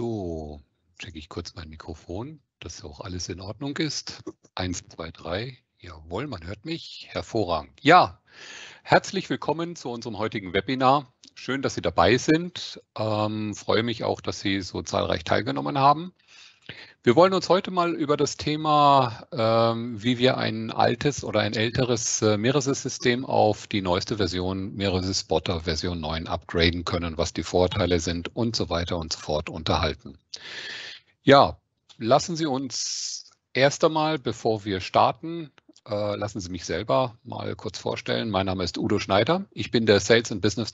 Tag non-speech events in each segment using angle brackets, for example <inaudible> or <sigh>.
So, checke ich kurz mein Mikrofon, dass auch alles in Ordnung ist. Eins, zwei, drei. Jawohl, man hört mich. Hervorragend. Ja, herzlich willkommen zu unserem heutigen Webinar. Schön, dass Sie dabei sind. Ähm, freue mich auch, dass Sie so zahlreich teilgenommen haben. Wir wollen uns heute mal über das Thema, ähm, wie wir ein altes oder ein älteres äh, Meresis-System auf die neueste Version Meresis Spotter Version 9 upgraden können, was die Vorteile sind und so weiter und so fort unterhalten. Ja, lassen Sie uns erst einmal, bevor wir starten, äh, lassen Sie mich selber mal kurz vorstellen. Mein Name ist Udo Schneider. Ich bin der Sales and Business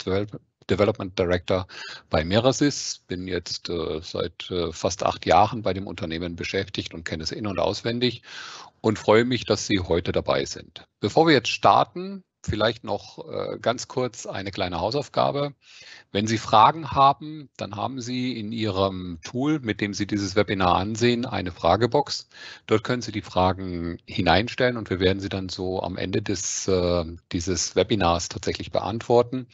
Development Director bei Merasys, bin jetzt äh, seit äh, fast acht Jahren bei dem Unternehmen beschäftigt und kenne es in- und auswendig und freue mich, dass Sie heute dabei sind. Bevor wir jetzt starten, vielleicht noch äh, ganz kurz eine kleine Hausaufgabe. Wenn Sie Fragen haben, dann haben Sie in Ihrem Tool, mit dem Sie dieses Webinar ansehen, eine Fragebox. Dort können Sie die Fragen hineinstellen und wir werden sie dann so am Ende des, äh, dieses Webinars tatsächlich beantworten.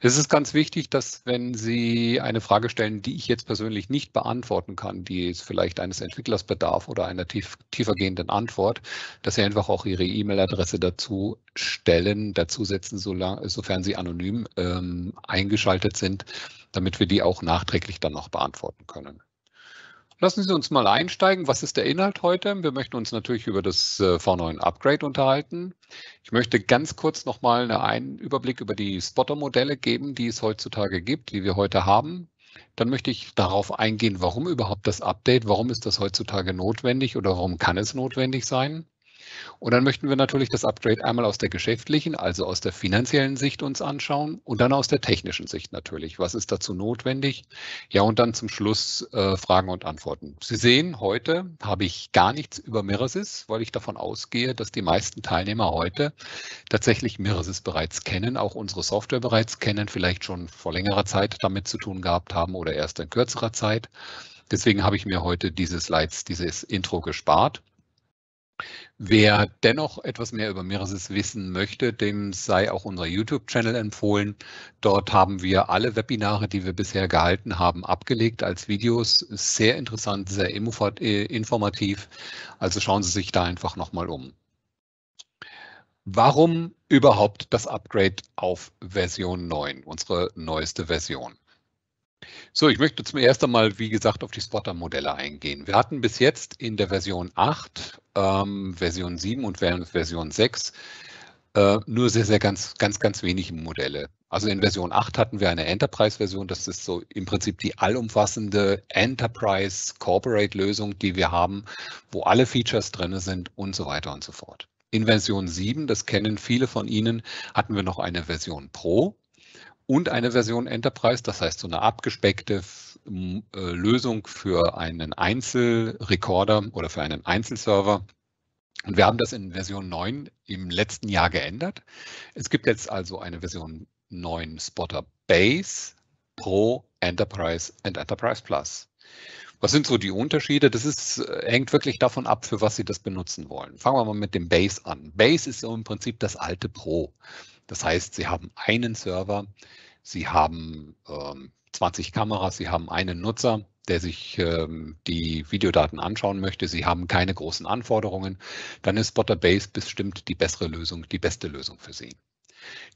Es ist ganz wichtig, dass wenn Sie eine Frage stellen, die ich jetzt persönlich nicht beantworten kann, die es vielleicht eines Entwicklers bedarf oder einer tief, tiefergehenden Antwort, dass Sie einfach auch Ihre E-Mail-Adresse dazu stellen, Kollegen dazusetzen, sofern sie anonym ähm, eingeschaltet sind, damit wir die auch nachträglich dann noch beantworten können. Lassen Sie uns mal einsteigen. Was ist der Inhalt heute? Wir möchten uns natürlich über das äh, V9 Upgrade unterhalten. Ich möchte ganz kurz nochmal einen Überblick über die Spotter-Modelle geben, die es heutzutage gibt, die wir heute haben. Dann möchte ich darauf eingehen, warum überhaupt das Update, warum ist das heutzutage notwendig oder warum kann es notwendig sein. Und dann möchten wir natürlich das Upgrade einmal aus der geschäftlichen, also aus der finanziellen Sicht uns anschauen und dann aus der technischen Sicht natürlich. Was ist dazu notwendig? Ja, und dann zum Schluss äh, Fragen und Antworten. Sie sehen, heute habe ich gar nichts über Mirisys, weil ich davon ausgehe, dass die meisten Teilnehmer heute tatsächlich Mirisys bereits kennen, auch unsere Software bereits kennen, vielleicht schon vor längerer Zeit damit zu tun gehabt haben oder erst in kürzerer Zeit. Deswegen habe ich mir heute diese Slides, dieses Intro gespart. Wer dennoch etwas mehr über Miresis wissen möchte, dem sei auch unser YouTube-Channel empfohlen. Dort haben wir alle Webinare, die wir bisher gehalten haben, abgelegt als Videos. Sehr interessant, sehr informativ. Also schauen Sie sich da einfach nochmal um. Warum überhaupt das Upgrade auf Version 9, unsere neueste Version? So, ich möchte zum ersten Mal, wie gesagt, auf die Spotter-Modelle eingehen. Wir hatten bis jetzt in der Version 8 ähm, Version 7 und Version 6, äh, nur sehr, sehr ganz, ganz, ganz wenige Modelle. Also in Version 8 hatten wir eine Enterprise-Version. Das ist so im Prinzip die allumfassende Enterprise-Corporate-Lösung, die wir haben, wo alle Features drin sind und so weiter und so fort. In Version 7, das kennen viele von Ihnen, hatten wir noch eine Version Pro und eine Version Enterprise, das heißt so eine abgespeckte äh, Lösung für einen Einzelrekorder oder für einen Einzelserver. Und wir haben das in Version 9 im letzten Jahr geändert. Es gibt jetzt also eine Version 9 Spotter Base Pro Enterprise und Enterprise Plus. Was sind so die Unterschiede? Das ist, äh, hängt wirklich davon ab, für was Sie das benutzen wollen. Fangen wir mal mit dem Base an. Base ist so im Prinzip das alte Pro. Das heißt, Sie haben einen Server, Sie haben ähm, 20 Kameras, Sie haben einen Nutzer, der sich ähm, die Videodaten anschauen möchte. Sie haben keine großen Anforderungen. Dann ist Spotter Base bestimmt die bessere Lösung, die beste Lösung für Sie.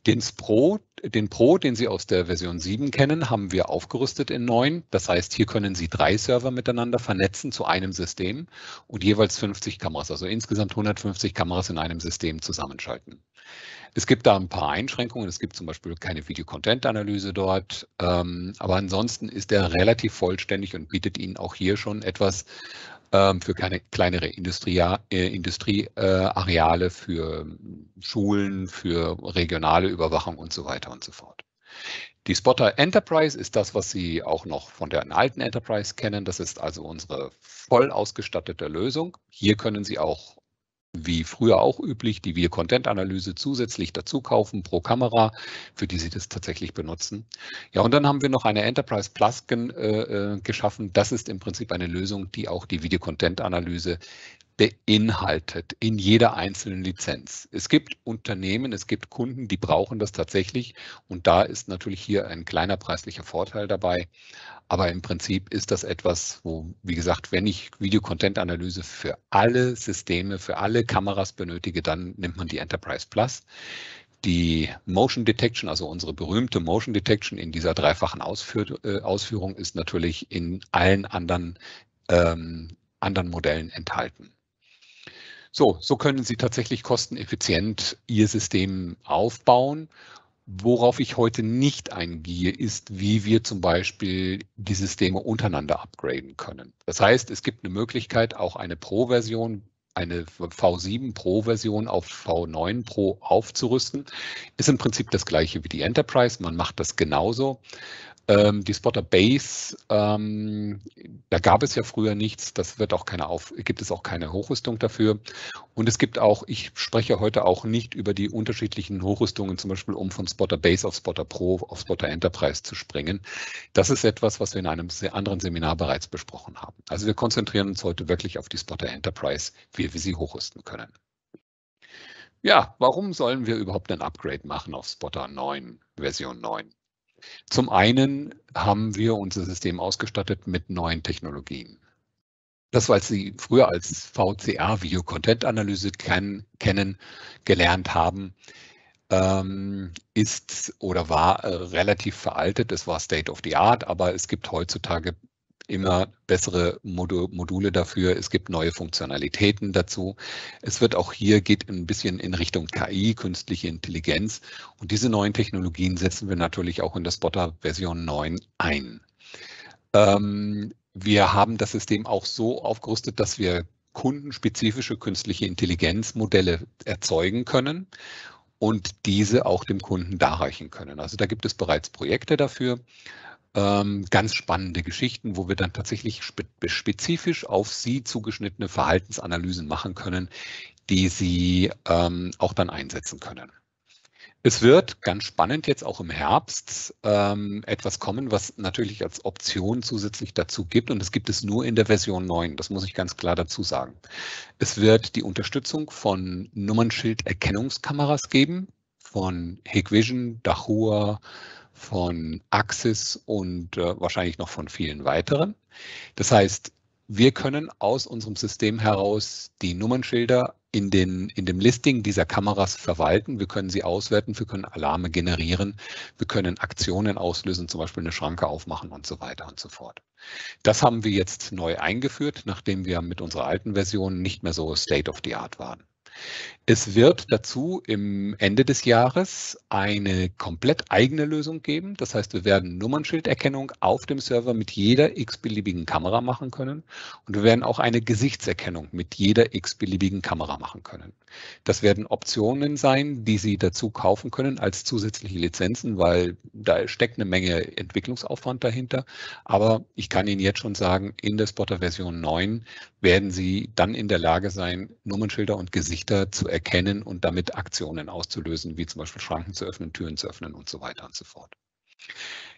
Den Pro, den Pro, den Sie aus der Version 7 kennen, haben wir aufgerüstet in 9. Das heißt, hier können Sie drei Server miteinander vernetzen zu einem System und jeweils 50 Kameras, also insgesamt 150 Kameras in einem System zusammenschalten. Es gibt da ein paar Einschränkungen. Es gibt zum Beispiel keine Video-Content-Analyse dort. Ähm, aber ansonsten ist er relativ vollständig und bietet Ihnen auch hier schon etwas, ähm, für keine kleinere Industrieareale, äh, Industrie, äh, für Schulen, für regionale Überwachung und so weiter und so fort. Die Spotter Enterprise ist das, was Sie auch noch von der alten Enterprise kennen. Das ist also unsere voll ausgestattete Lösung. Hier können Sie auch wie früher auch üblich, die wir Content-Analyse zusätzlich dazu kaufen pro Kamera, für die Sie das tatsächlich benutzen. Ja, und dann haben wir noch eine Enterprise Plus äh, äh, geschaffen. Das ist im Prinzip eine Lösung, die auch die Video-Content-Analyse beinhaltet in jeder einzelnen Lizenz. Es gibt Unternehmen, es gibt Kunden, die brauchen das tatsächlich und da ist natürlich hier ein kleiner preislicher Vorteil dabei. Aber im Prinzip ist das etwas, wo, wie gesagt, wenn ich Video-Content-Analyse für alle Systeme, für alle Kameras benötige, dann nimmt man die Enterprise Plus. Die Motion Detection, also unsere berühmte Motion Detection in dieser dreifachen Ausführ äh, Ausführung, ist natürlich in allen anderen, ähm, anderen Modellen enthalten. So, so können Sie tatsächlich kosteneffizient Ihr System aufbauen. Worauf ich heute nicht eingehe, ist, wie wir zum Beispiel die Systeme untereinander upgraden können. Das heißt, es gibt eine Möglichkeit, auch eine Pro-Version, eine V7 Pro-Version auf V9 Pro aufzurüsten. Ist im Prinzip das gleiche wie die Enterprise. Man macht das genauso. Ähm, die Spotter Base, ähm, da gab es ja früher nichts, das wird auch keine auf, gibt es auch keine Hochrüstung dafür. Und es gibt auch, ich spreche heute auch nicht über die unterschiedlichen Hochrüstungen, zum Beispiel um von Spotter Base auf Spotter Pro, auf Spotter Enterprise zu springen. Das ist etwas, was wir in einem anderen Seminar bereits besprochen haben. Also wir konzentrieren uns heute wirklich auf die Spotter Enterprise, wie wir sie hochrüsten können. Ja, warum sollen wir überhaupt ein Upgrade machen auf Spotter 9, Version 9? Zum einen haben wir unser System ausgestattet mit neuen Technologien. Das, was Sie früher als VCR, Video Content Analyse, kann, kennen, gelernt haben, ähm, ist oder war äh, relativ veraltet. Es war State of the Art, aber es gibt heutzutage immer bessere Module dafür. Es gibt neue Funktionalitäten dazu. Es wird auch hier geht ein bisschen in Richtung KI, künstliche Intelligenz. Und diese neuen Technologien setzen wir natürlich auch in der Spotter Version 9 ein. Ähm, wir haben das System auch so aufgerüstet, dass wir kundenspezifische künstliche Intelligenzmodelle erzeugen können und diese auch dem Kunden darreichen können. Also da gibt es bereits Projekte dafür. Ähm, ganz spannende Geschichten, wo wir dann tatsächlich spezifisch auf Sie zugeschnittene Verhaltensanalysen machen können, die Sie ähm, auch dann einsetzen können. Es wird ganz spannend jetzt auch im Herbst ähm, etwas kommen, was natürlich als Option zusätzlich dazu gibt und das gibt es nur in der Version 9, das muss ich ganz klar dazu sagen. Es wird die Unterstützung von Nummernschilderkennungskameras geben, von Hikvision, Dachua, von Axis und äh, wahrscheinlich noch von vielen weiteren. Das heißt, wir können aus unserem System heraus die Nummernschilder in, den, in dem Listing dieser Kameras verwalten. Wir können sie auswerten, wir können Alarme generieren, wir können Aktionen auslösen, zum Beispiel eine Schranke aufmachen und so weiter und so fort. Das haben wir jetzt neu eingeführt, nachdem wir mit unserer alten Version nicht mehr so State of the Art waren. Es wird dazu im Ende des Jahres eine komplett eigene Lösung geben. Das heißt, wir werden Nummernschilderkennung auf dem Server mit jeder x-beliebigen Kamera machen können. Und wir werden auch eine Gesichtserkennung mit jeder x-beliebigen Kamera machen können. Das werden Optionen sein, die Sie dazu kaufen können als zusätzliche Lizenzen, weil da steckt eine Menge Entwicklungsaufwand dahinter. Aber ich kann Ihnen jetzt schon sagen, in der Spotter Version 9 werden Sie dann in der Lage sein, Nummernschilder und Gesichtserkennung leichter zu erkennen und damit Aktionen auszulösen, wie zum Beispiel Schranken zu öffnen, Türen zu öffnen und so weiter und so fort.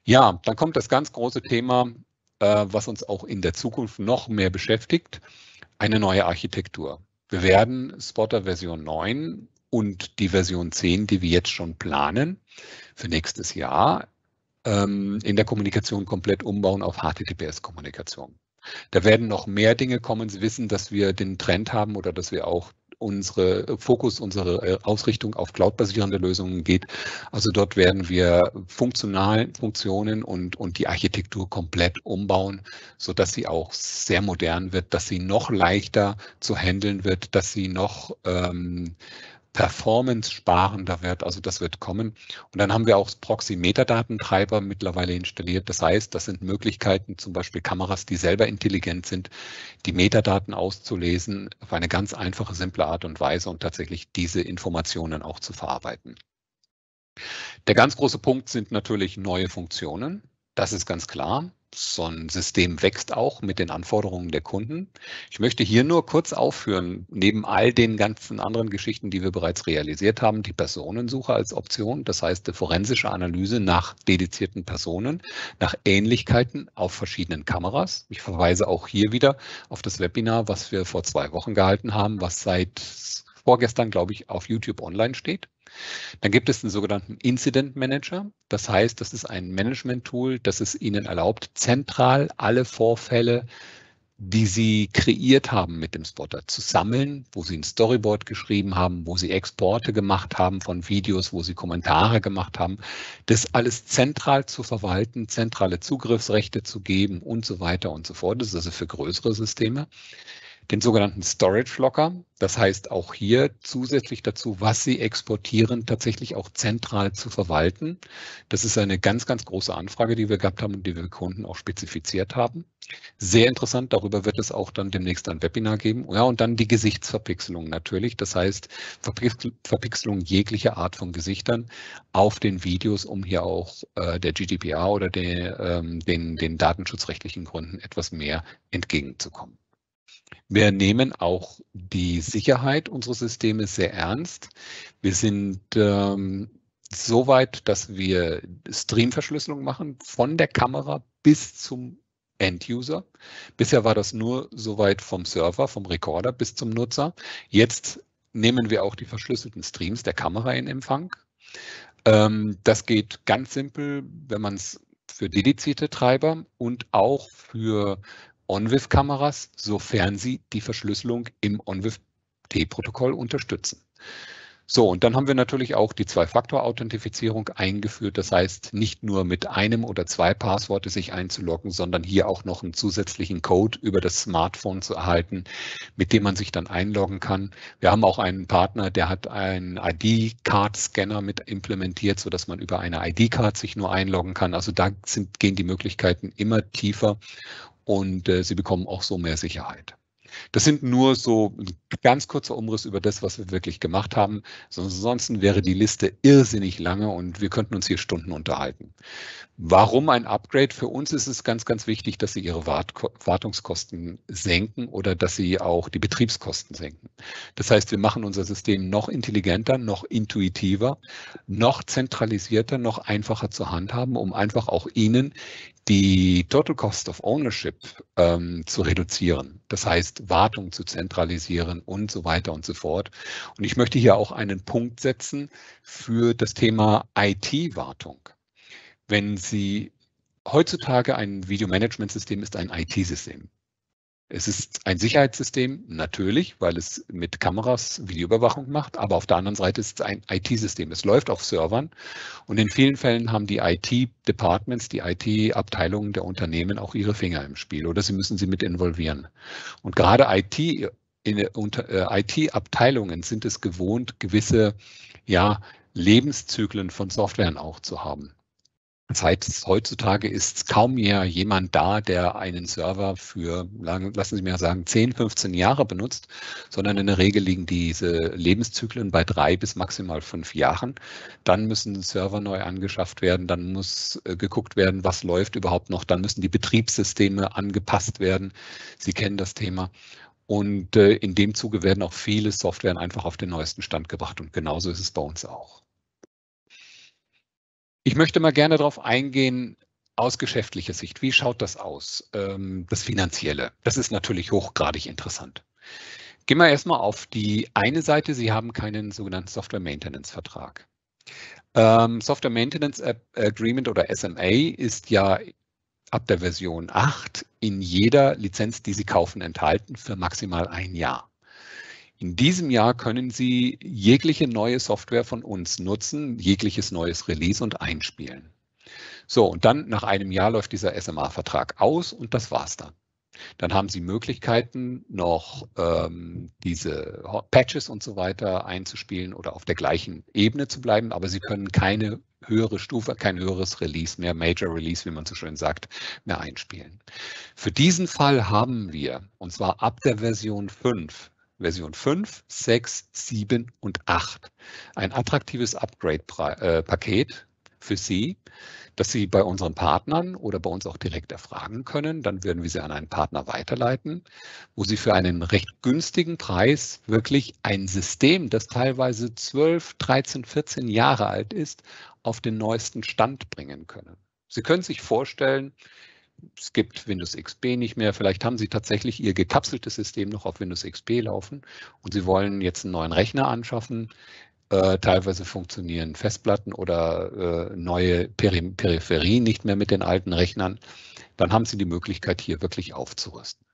Ja, dann kommt das ganz große Thema, äh, was uns auch in der Zukunft noch mehr beschäftigt, eine neue Architektur. Wir werden Spotter Version 9 und die Version 10, die wir jetzt schon planen, für nächstes Jahr ähm, in der Kommunikation komplett umbauen auf HTTPS-Kommunikation. Da werden noch mehr Dinge kommen. Sie wissen, dass wir den Trend haben oder dass wir auch unsere äh, Fokus, unsere äh, Ausrichtung auf cloudbasierende Lösungen geht. Also dort werden wir funktional Funktionen und, und die Architektur komplett umbauen, so dass sie auch sehr modern wird, dass sie noch leichter zu handeln wird, dass sie noch ähm, performance-sparender wird. Also das wird kommen. Und dann haben wir auch Proxy-Metadatentreiber mittlerweile installiert. Das heißt, das sind Möglichkeiten, zum Beispiel Kameras, die selber intelligent sind, die Metadaten auszulesen auf eine ganz einfache, simple Art und Weise und tatsächlich diese Informationen auch zu verarbeiten. Der ganz große Punkt sind natürlich neue Funktionen. Das ist ganz klar so ein System wächst auch mit den Anforderungen der Kunden. Ich möchte hier nur kurz aufführen, neben all den ganzen anderen Geschichten, die wir bereits realisiert haben, die Personensuche als Option, das heißt die forensische Analyse nach dedizierten Personen, nach Ähnlichkeiten auf verschiedenen Kameras. Ich verweise auch hier wieder auf das Webinar, was wir vor zwei Wochen gehalten haben, was seit vorgestern, glaube ich, auf YouTube online steht. Dann gibt es den sogenannten Incident Manager. Das heißt, das ist ein Management-Tool, das es Ihnen erlaubt, zentral alle Vorfälle, die Sie kreiert haben mit dem Spotter, zu sammeln, wo Sie ein Storyboard geschrieben haben, wo Sie Exporte gemacht haben von Videos, wo Sie Kommentare gemacht haben, das alles zentral zu verwalten, zentrale Zugriffsrechte zu geben und so weiter und so fort. Das ist also für größere Systeme den sogenannten Storage Locker. Das heißt, auch hier zusätzlich dazu, was Sie exportieren, tatsächlich auch zentral zu verwalten. Das ist eine ganz, ganz große Anfrage, die wir gehabt haben und die wir Kunden auch spezifiziert haben. Sehr interessant, darüber wird es auch dann demnächst ein Webinar geben. Ja, und dann die Gesichtsverpixelung natürlich. Das heißt, Verpixelung jeglicher Art von Gesichtern auf den Videos, um hier auch äh, der GDPR oder der, ähm, den, den datenschutzrechtlichen Gründen etwas mehr entgegenzukommen. Wir nehmen auch die Sicherheit unseres Systems sehr ernst. Wir sind ähm, so weit, dass wir Streamverschlüsselung machen von der Kamera bis zum End-User. Bisher war das nur so weit vom Server, vom Recorder bis zum Nutzer. Jetzt nehmen wir auch die verschlüsselten Streams der Kamera in Empfang. Ähm, das geht ganz simpel, wenn man es für dedizierte Treiber und auch für OnWIF-Kameras, sofern sie die Verschlüsselung im OnWIF-T-Protokoll unterstützen. So, und dann haben wir natürlich auch die Zwei-Faktor-Authentifizierung eingeführt. Das heißt, nicht nur mit einem oder zwei Passworte sich einzuloggen, sondern hier auch noch einen zusätzlichen Code über das Smartphone zu erhalten, mit dem man sich dann einloggen kann. Wir haben auch einen Partner, der hat einen ID-Card-Scanner mit implementiert, sodass man über eine ID-Card sich nur einloggen kann. Also da sind, gehen die Möglichkeiten immer tiefer und äh, sie bekommen auch so mehr Sicherheit. Das sind nur so ein ganz kurzer Umriss über das, was wir wirklich gemacht haben. Ansonsten wäre die Liste irrsinnig lange und wir könnten uns hier Stunden unterhalten. Warum ein Upgrade? Für uns ist es ganz, ganz wichtig, dass Sie Ihre Wartungskosten senken oder dass Sie auch die Betriebskosten senken. Das heißt, wir machen unser System noch intelligenter, noch intuitiver, noch zentralisierter, noch einfacher zu handhaben, um einfach auch Ihnen die Total Cost of Ownership ähm, zu reduzieren. Das heißt, Wartung zu zentralisieren und so weiter und so fort. Und ich möchte hier auch einen Punkt setzen für das Thema IT-Wartung. Wenn Sie heutzutage ein Videomanagementsystem ist ein IT-System. Es ist ein Sicherheitssystem, natürlich, weil es mit Kameras Videoüberwachung macht, aber auf der anderen Seite ist es ein IT-System. Es läuft auf Servern und in vielen Fällen haben die IT-Departments, die IT-Abteilungen der Unternehmen auch ihre Finger im Spiel oder sie müssen sie mit involvieren. Und gerade IT in, äh, IT-Abteilungen sind es gewohnt, gewisse ja, Lebenszyklen von Softwaren auch zu haben. Das heutzutage ist kaum mehr jemand da, der einen Server für, lassen Sie mir sagen, 10, 15 Jahre benutzt, sondern in der Regel liegen diese Lebenszyklen bei drei bis maximal fünf Jahren. Dann müssen Server neu angeschafft werden, dann muss äh, geguckt werden, was läuft überhaupt noch, dann müssen die Betriebssysteme angepasst werden. Sie kennen das Thema. Und äh, in dem Zuge werden auch viele Softwaren einfach auf den neuesten Stand gebracht und genauso ist es bei uns auch. Ich möchte mal gerne darauf eingehen, aus geschäftlicher Sicht, wie schaut das aus? Ähm, das Finanzielle, das ist natürlich hochgradig interessant. Gehen wir erstmal auf die eine Seite, Sie haben keinen sogenannten Software Maintenance Vertrag. Ähm, Software Maintenance Agreement oder SMA ist ja ab der Version 8 in jeder Lizenz, die Sie kaufen, enthalten für maximal ein Jahr. In diesem Jahr können Sie jegliche neue Software von uns nutzen, jegliches neues Release und einspielen. So, und dann nach einem Jahr läuft dieser SMA-Vertrag aus und das war's dann. Dann haben Sie Möglichkeiten, noch ähm, diese Patches und so weiter einzuspielen oder auf der gleichen Ebene zu bleiben, aber Sie können keine höhere Stufe, kein höheres Release mehr, Major Release, wie man so schön sagt, mehr einspielen. Für diesen Fall haben wir, und zwar ab der Version 5, Version 5, 6, 7 und 8 ein attraktives Upgrade-Paket für Sie, das Sie bei unseren Partnern oder bei uns auch direkt erfragen können. Dann würden wir Sie an einen Partner weiterleiten, wo Sie für einen recht günstigen Preis wirklich ein System, das teilweise 12, 13, 14 Jahre alt ist, auf den neuesten Stand bringen können. Sie können sich vorstellen, es gibt Windows XP nicht mehr. Vielleicht haben Sie tatsächlich Ihr gekapseltes System noch auf Windows XP laufen und Sie wollen jetzt einen neuen Rechner anschaffen. Äh, teilweise funktionieren Festplatten oder äh, neue Peri Peripherie nicht mehr mit den alten Rechnern. Dann haben Sie die Möglichkeit, hier wirklich aufzurüsten.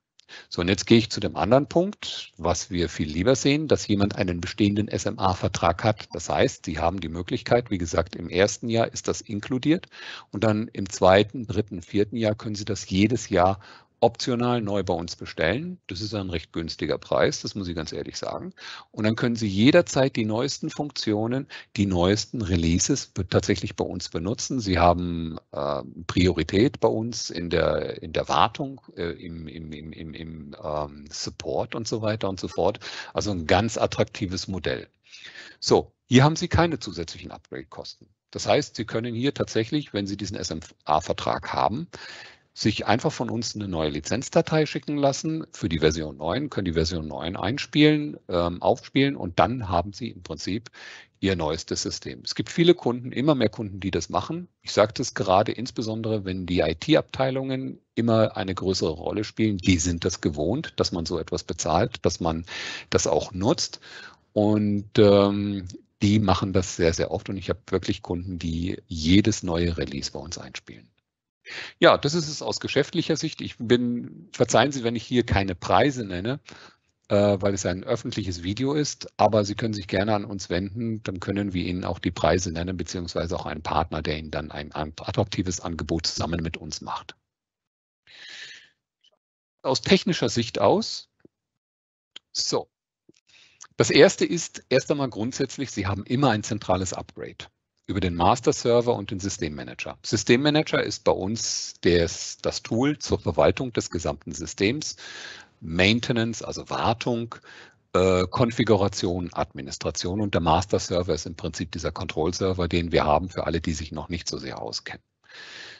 So, und jetzt gehe ich zu dem anderen Punkt, was wir viel lieber sehen, dass jemand einen bestehenden SMA-Vertrag hat. Das heißt, Sie haben die Möglichkeit, wie gesagt, im ersten Jahr ist das inkludiert und dann im zweiten, dritten, vierten Jahr können Sie das jedes Jahr optional neu bei uns bestellen. Das ist ein recht günstiger Preis, das muss ich ganz ehrlich sagen. Und dann können Sie jederzeit die neuesten Funktionen, die neuesten Releases tatsächlich bei uns benutzen. Sie haben äh, Priorität bei uns in der, in der Wartung, äh, im, im, im, im, im ähm, Support und so weiter und so fort. Also ein ganz attraktives Modell. So, hier haben Sie keine zusätzlichen Upgrade-Kosten. Das heißt, Sie können hier tatsächlich, wenn Sie diesen SMA-Vertrag haben, sich einfach von uns eine neue Lizenzdatei schicken lassen für die Version 9, können die Version 9 einspielen, ähm, aufspielen und dann haben sie im Prinzip ihr neuestes System. Es gibt viele Kunden, immer mehr Kunden, die das machen. Ich sagte es gerade, insbesondere wenn die IT-Abteilungen immer eine größere Rolle spielen, die sind das gewohnt, dass man so etwas bezahlt, dass man das auch nutzt. Und ähm, die machen das sehr, sehr oft und ich habe wirklich Kunden, die jedes neue Release bei uns einspielen. Ja, das ist es aus geschäftlicher Sicht. Ich bin, verzeihen Sie, wenn ich hier keine Preise nenne, äh, weil es ein öffentliches Video ist, aber Sie können sich gerne an uns wenden, dann können wir Ihnen auch die Preise nennen, beziehungsweise auch einen Partner, der Ihnen dann ein, ein attraktives Angebot zusammen mit uns macht. Aus technischer Sicht aus. So. Das erste ist erst einmal grundsätzlich, Sie haben immer ein zentrales Upgrade über den Master-Server und den Systemmanager. Systemmanager ist bei uns des, das Tool zur Verwaltung des gesamten Systems, Maintenance, also Wartung, äh, Konfiguration, Administration und der Master-Server ist im Prinzip dieser Control-Server, den wir haben für alle, die sich noch nicht so sehr auskennen.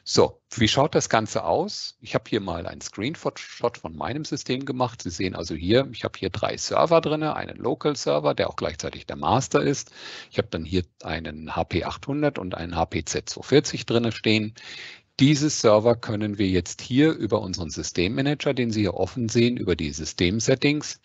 So, wie schaut das Ganze aus? Ich habe hier mal einen Screenshot von meinem System gemacht. Sie sehen also hier, ich habe hier drei Server drin, einen Local Server, der auch gleichzeitig der Master ist. Ich habe dann hier einen HP 800 und einen HP Z240 drin stehen. Diese Server können wir jetzt hier über unseren Systemmanager, den Sie hier offen sehen, über die System Settings,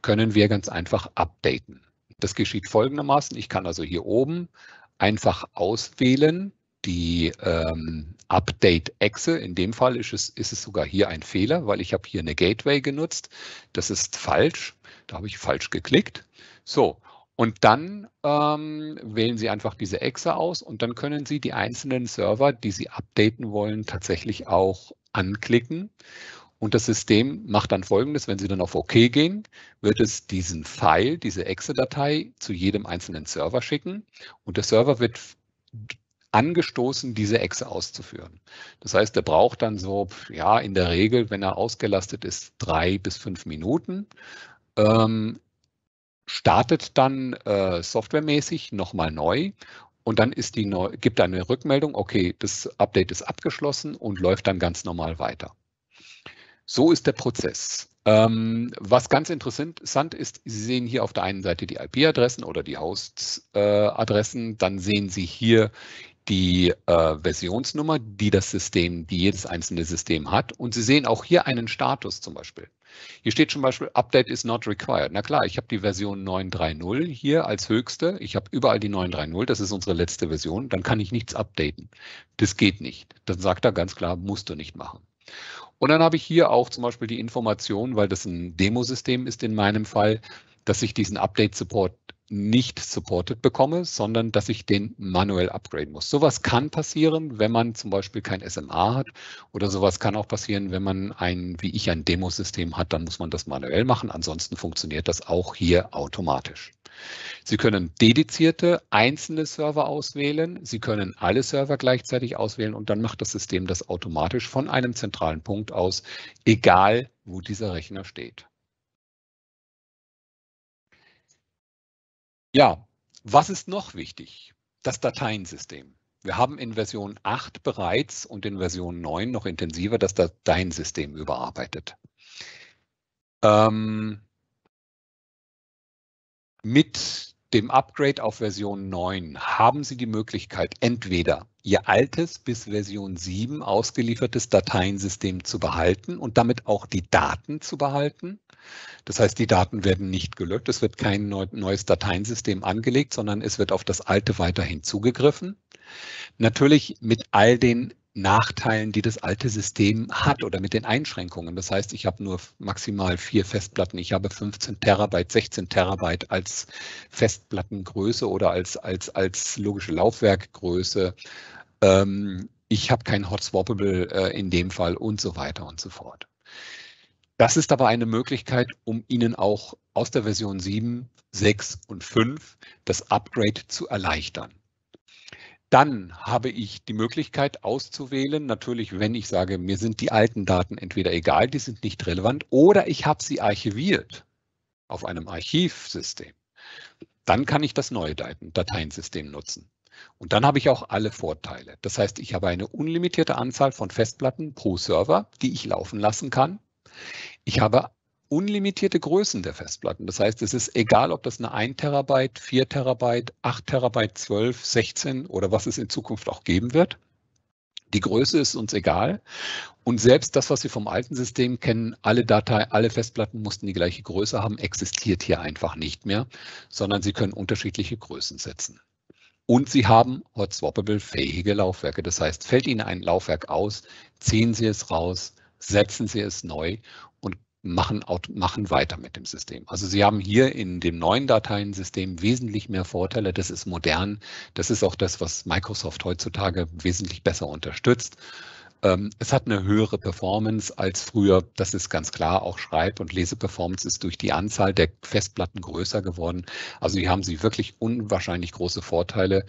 können wir ganz einfach updaten. Das geschieht folgendermaßen. Ich kann also hier oben einfach auswählen, die ähm, update exe In dem Fall ist es, ist es sogar hier ein Fehler, weil ich habe hier eine Gateway genutzt. Das ist falsch. Da habe ich falsch geklickt. So, und dann ähm, wählen Sie einfach diese Exe aus und dann können Sie die einzelnen Server, die Sie updaten wollen, tatsächlich auch anklicken. Und das System macht dann folgendes, wenn Sie dann auf OK gehen, wird es diesen File, diese Exe-Datei zu jedem einzelnen Server schicken und der Server wird angestoßen, diese Echse auszuführen. Das heißt, er braucht dann so, ja, in der Regel, wenn er ausgelastet ist, drei bis fünf Minuten. Ähm, startet dann äh, softwaremäßig nochmal neu und dann ist die neu, gibt eine Rückmeldung, okay, das Update ist abgeschlossen und läuft dann ganz normal weiter. So ist der Prozess. Ähm, was ganz interessant ist, Sie sehen hier auf der einen Seite die IP-Adressen oder die Hosts-Adressen, äh, dann sehen Sie hier die äh, Versionsnummer, die das System, die jedes einzelne System hat. Und Sie sehen auch hier einen Status zum Beispiel. Hier steht zum Beispiel, Update is not required. Na klar, ich habe die Version 9.3.0 hier als höchste. Ich habe überall die 9.3.0, das ist unsere letzte Version. Dann kann ich nichts updaten. Das geht nicht. Dann sagt er ganz klar, musst du nicht machen. Und dann habe ich hier auch zum Beispiel die Information, weil das ein Demosystem ist in meinem Fall, dass ich diesen Update-Support nicht supported bekomme, sondern dass ich den manuell upgraden muss. Sowas kann passieren, wenn man zum Beispiel kein SMA hat oder sowas kann auch passieren, wenn man ein, wie ich, ein Demosystem hat, dann muss man das manuell machen. Ansonsten funktioniert das auch hier automatisch. Sie können dedizierte einzelne Server auswählen. Sie können alle Server gleichzeitig auswählen und dann macht das System das automatisch von einem zentralen Punkt aus, egal wo dieser Rechner steht. Ja, was ist noch wichtig? Das Dateiensystem. Wir haben in Version 8 bereits und in Version 9 noch intensiver das Dateiensystem überarbeitet. Ähm, mit dem Upgrade auf Version 9 haben Sie die Möglichkeit, entweder Ihr altes bis Version 7 ausgeliefertes Dateiensystem zu behalten und damit auch die Daten zu behalten das heißt, die Daten werden nicht gelöscht, es wird kein neues Dateinsystem angelegt, sondern es wird auf das alte weiterhin zugegriffen. Natürlich mit all den Nachteilen, die das alte System hat oder mit den Einschränkungen. Das heißt, ich habe nur maximal vier Festplatten. Ich habe 15 Terabyte, 16 Terabyte als Festplattengröße oder als, als, als logische Laufwerkgröße. Ähm, ich habe kein Hot Swappable äh, in dem Fall und so weiter und so fort. Das ist aber eine Möglichkeit, um Ihnen auch aus der Version 7, 6 und 5 das Upgrade zu erleichtern. Dann habe ich die Möglichkeit auszuwählen, natürlich, wenn ich sage, mir sind die alten Daten entweder egal, die sind nicht relevant, oder ich habe sie archiviert auf einem Archivsystem. Dann kann ich das neue Dateiensystem nutzen. Und dann habe ich auch alle Vorteile. Das heißt, ich habe eine unlimitierte Anzahl von Festplatten pro Server, die ich laufen lassen kann. Ich habe unlimitierte Größen der Festplatten. Das heißt, es ist egal, ob das eine 1 Terabyte, 4 Terabyte, 8 Terabyte, 12, 16 oder was es in Zukunft auch geben wird. Die Größe ist uns egal. Und selbst das, was Sie vom alten System kennen, alle Datei, alle Festplatten mussten die gleiche Größe haben, existiert hier einfach nicht mehr, sondern sie können unterschiedliche Größen setzen. Und sie haben hot swappable fähige Laufwerke. Das heißt, fällt Ihnen ein Laufwerk aus, ziehen Sie es raus, setzen sie es neu und machen, machen weiter mit dem System. Also Sie haben hier in dem neuen Dateiensystem wesentlich mehr Vorteile. Das ist modern. Das ist auch das, was Microsoft heutzutage wesentlich besser unterstützt. Ähm, es hat eine höhere Performance als früher. Das ist ganz klar. Auch Schreib- und Leseperformance ist durch die Anzahl der Festplatten größer geworden. Also hier haben Sie wirklich unwahrscheinlich große Vorteile.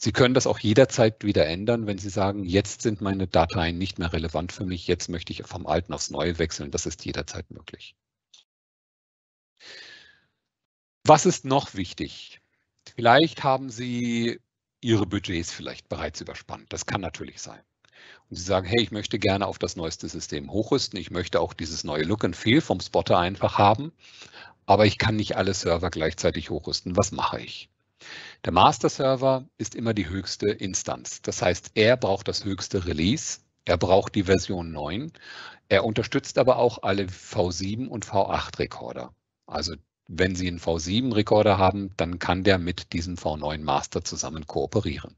Sie können das auch jederzeit wieder ändern, wenn Sie sagen, jetzt sind meine Dateien nicht mehr relevant für mich, jetzt möchte ich vom Alten aufs Neue wechseln. Das ist jederzeit möglich. Was ist noch wichtig? Vielleicht haben Sie Ihre Budgets vielleicht bereits überspannt. Das kann natürlich sein. Und Sie sagen, hey, ich möchte gerne auf das neueste System hochrüsten. Ich möchte auch dieses neue Look and Feel vom Spotter einfach haben. Aber ich kann nicht alle Server gleichzeitig hochrüsten. Was mache ich? Der Master-Server ist immer die höchste Instanz. Das heißt, er braucht das höchste Release, er braucht die Version 9, er unterstützt aber auch alle V7 und v 8 Recorder. Also wenn Sie einen v 7 Recorder haben, dann kann der mit diesem V9-Master zusammen kooperieren.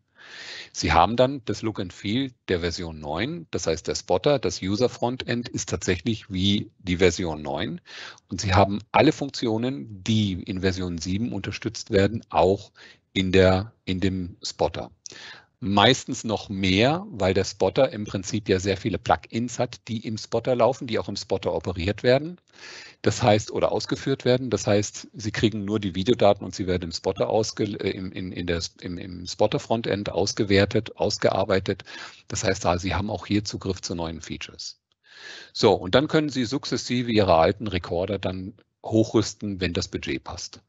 Sie haben dann das Look and Feel der Version 9, das heißt der Spotter, das User Frontend ist tatsächlich wie die Version 9 und Sie haben alle Funktionen, die in Version 7 unterstützt werden, auch in der in dem Spotter meistens noch mehr, weil der Spotter im Prinzip ja sehr viele Plugins hat, die im Spotter laufen, die auch im Spotter operiert werden. Das heißt, oder ausgeführt werden. Das heißt, Sie kriegen nur die Videodaten und sie werden im Spotter ausge, äh, im, in, in der, im, im Spotter Frontend ausgewertet, ausgearbeitet. Das heißt, Sie haben auch hier Zugriff zu neuen Features. So, und dann können Sie sukzessive Ihre alten Recorder dann hochrüsten, wenn das Budget passt.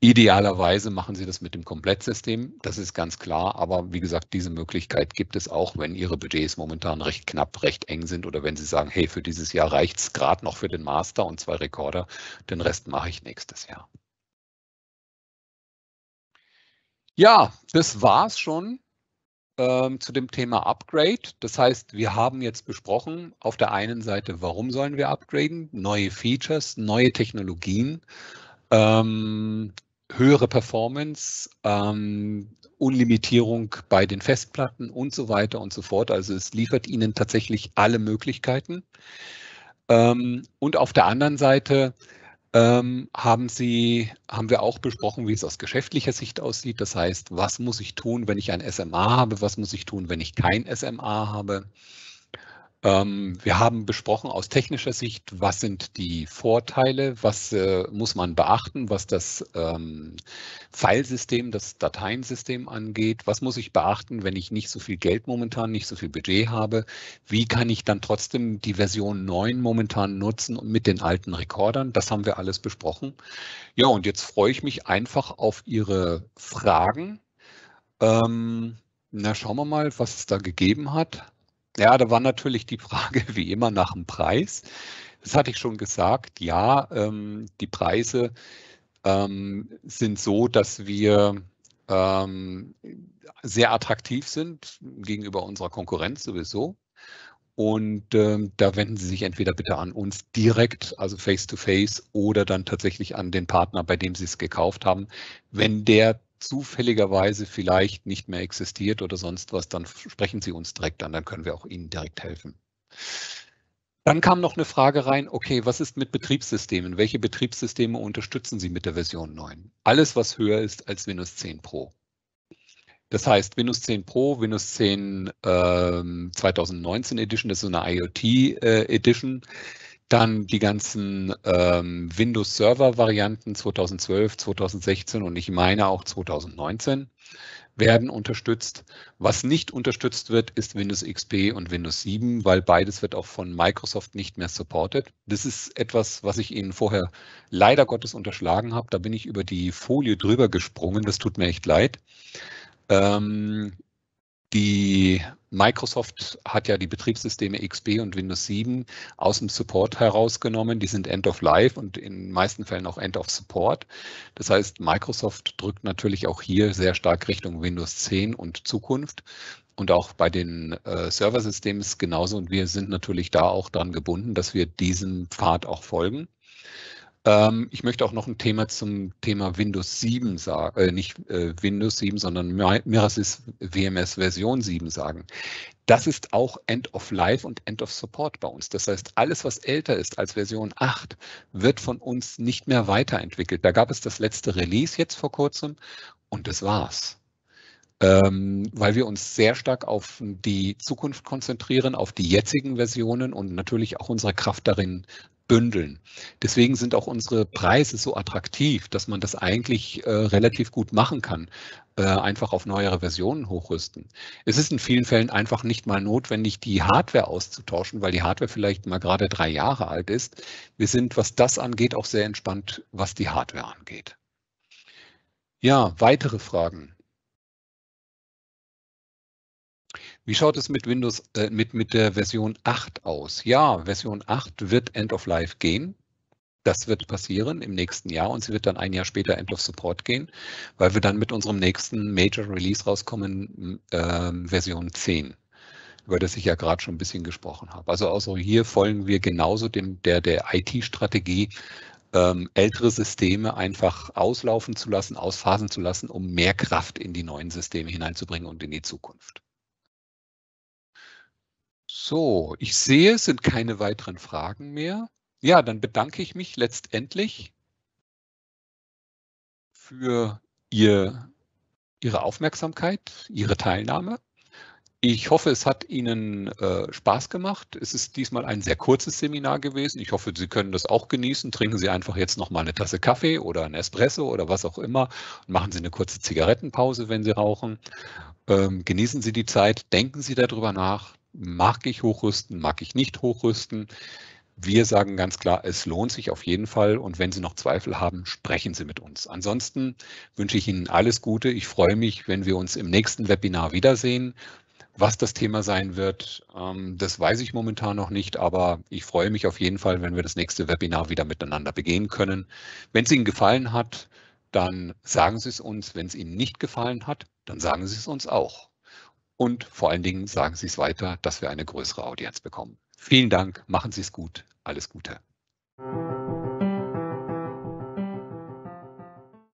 Idealerweise machen Sie das mit dem Komplettsystem, das ist ganz klar, aber wie gesagt, diese Möglichkeit gibt es auch, wenn Ihre Budgets momentan recht knapp, recht eng sind oder wenn Sie sagen, hey, für dieses Jahr reicht es gerade noch für den Master und zwei Rekorder, den Rest mache ich nächstes Jahr. Ja, das war's schon ähm, zu dem Thema Upgrade. Das heißt, wir haben jetzt besprochen, auf der einen Seite, warum sollen wir upgraden? Neue Features, neue Technologien ähm, höhere Performance, ähm, Unlimitierung bei den Festplatten und so weiter und so fort. Also es liefert Ihnen tatsächlich alle Möglichkeiten. Ähm, und auf der anderen Seite ähm, haben Sie, haben wir auch besprochen, wie es aus geschäftlicher Sicht aussieht. Das heißt, was muss ich tun, wenn ich ein SMA habe? Was muss ich tun, wenn ich kein SMA habe? Ähm, wir haben besprochen aus technischer Sicht, was sind die Vorteile, was äh, muss man beachten, was das ähm, Filesystem, das Dateiensystem angeht, was muss ich beachten, wenn ich nicht so viel Geld momentan, nicht so viel Budget habe, wie kann ich dann trotzdem die Version 9 momentan nutzen mit den alten Rekordern, das haben wir alles besprochen. Ja, und jetzt freue ich mich einfach auf Ihre Fragen. Ähm, na, schauen wir mal, was es da gegeben hat. Ja, da war natürlich die Frage <laughs> wie immer nach dem Preis. Das hatte ich schon gesagt. Ja, ähm, die Preise ähm, sind so, dass wir ähm, sehr attraktiv sind gegenüber unserer Konkurrenz sowieso. Und ähm, da wenden Sie sich entweder bitte an uns direkt, also face-to-face, -face, oder dann tatsächlich an den Partner, bei dem Sie es gekauft haben, wenn der zufälligerweise vielleicht nicht mehr existiert oder sonst was, dann sprechen Sie uns direkt an, dann können wir auch Ihnen direkt helfen. Dann kam noch eine Frage rein, okay, was ist mit Betriebssystemen? Welche Betriebssysteme unterstützen Sie mit der Version 9? Alles, was höher ist als Windows 10 Pro. Das heißt, Windows 10 Pro, Windows 10 äh, 2019 Edition, das ist eine IoT äh, Edition. Dann die ganzen ähm, Windows Server Varianten 2012, 2016 und ich meine auch 2019 werden unterstützt. Was nicht unterstützt wird, ist Windows XP und Windows 7, weil beides wird auch von Microsoft nicht mehr supported. Das ist etwas, was ich Ihnen vorher leider Gottes unterschlagen habe. Da bin ich über die Folie drüber gesprungen. Das tut mir echt leid. Ähm, die Microsoft hat ja die Betriebssysteme XP und Windows 7 aus dem Support herausgenommen. Die sind End of Life und in den meisten Fällen auch End of Support. Das heißt, Microsoft drückt natürlich auch hier sehr stark Richtung Windows 10 und Zukunft. Und auch bei den äh, Serversystemen genauso. Und wir sind natürlich da auch dran gebunden, dass wir diesem Pfad auch folgen. Ähm, ich möchte auch noch ein Thema zum Thema Windows 7 sagen, äh, nicht äh, Windows 7, sondern Mirasys WMS Version 7 sagen. Das ist auch End of Life und End of Support bei uns. Das heißt, alles, was älter ist als Version 8, wird von uns nicht mehr weiterentwickelt. Da gab es das letzte Release jetzt vor kurzem und das war's ähm, weil wir uns sehr stark auf die Zukunft konzentrieren, auf die jetzigen Versionen und natürlich auch unsere Kraft darin bündeln. Deswegen sind auch unsere Preise so attraktiv, dass man das eigentlich äh, relativ gut machen kann. Äh, einfach auf neuere Versionen hochrüsten. Es ist in vielen Fällen einfach nicht mal notwendig, die Hardware auszutauschen, weil die Hardware vielleicht mal gerade drei Jahre alt ist. Wir sind, was das angeht, auch sehr entspannt, was die Hardware angeht. Ja, weitere Fragen. Wie schaut es mit Windows äh, mit, mit der Version 8 aus? Ja, Version 8 wird End of Life gehen. Das wird passieren im nächsten Jahr und sie wird dann ein Jahr später End of Support gehen, weil wir dann mit unserem nächsten Major Release rauskommen, äh, Version 10 über das ich ja gerade schon ein bisschen gesprochen habe. Also also hier folgen wir genauso dem, der, der IT-Strategie, ähm, ältere Systeme einfach auslaufen zu lassen, ausphasen zu lassen, um mehr Kraft in die neuen Systeme hineinzubringen und in die Zukunft. So, ich sehe, es sind keine weiteren Fragen mehr. Ja, dann bedanke ich mich letztendlich für ihr, Ihre Aufmerksamkeit, Ihre Teilnahme. Ich hoffe, es hat Ihnen äh, Spaß gemacht. Es ist diesmal ein sehr kurzes Seminar gewesen. Ich hoffe, Sie können das auch genießen. Trinken Sie einfach jetzt noch mal eine Tasse Kaffee oder ein Espresso oder was auch immer. Und machen Sie eine kurze Zigarettenpause, wenn Sie rauchen. Ähm, genießen Sie die Zeit. Denken Sie darüber nach mag ich hochrüsten, mag ich nicht hochrüsten. Wir sagen ganz klar, es lohnt sich auf jeden Fall. Und wenn Sie noch Zweifel haben, sprechen Sie mit uns. Ansonsten wünsche ich Ihnen alles Gute. Ich freue mich, wenn wir uns im nächsten Webinar wiedersehen. Was das Thema sein wird, ähm, das weiß ich momentan noch nicht, aber ich freue mich auf jeden Fall, wenn wir das nächste Webinar wieder miteinander begehen können. Wenn es Ihnen gefallen hat, dann sagen Sie es uns. Wenn es Ihnen nicht gefallen hat, dann sagen Sie es uns auch und vor allen Dingen sagen Sie es weiter, dass wir eine größere Audienz bekommen. Vielen Dank, machen Sie es gut, alles Gute.